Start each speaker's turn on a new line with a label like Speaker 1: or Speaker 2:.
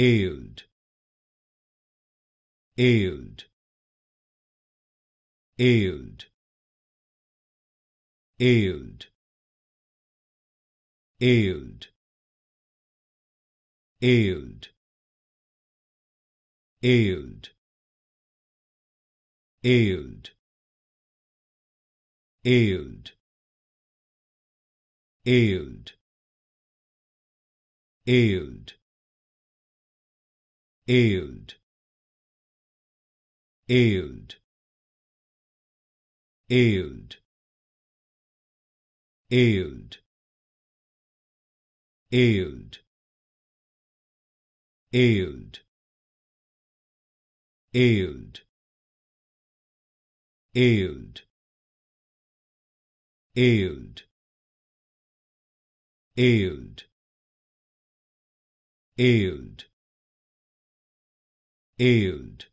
Speaker 1: ailed ailed ailed ailed ailed ailed ailed ailed ailed ailed ailed ailed ailed ailed ailed ailed ailed ailed ailed ailed ailed ailed ailed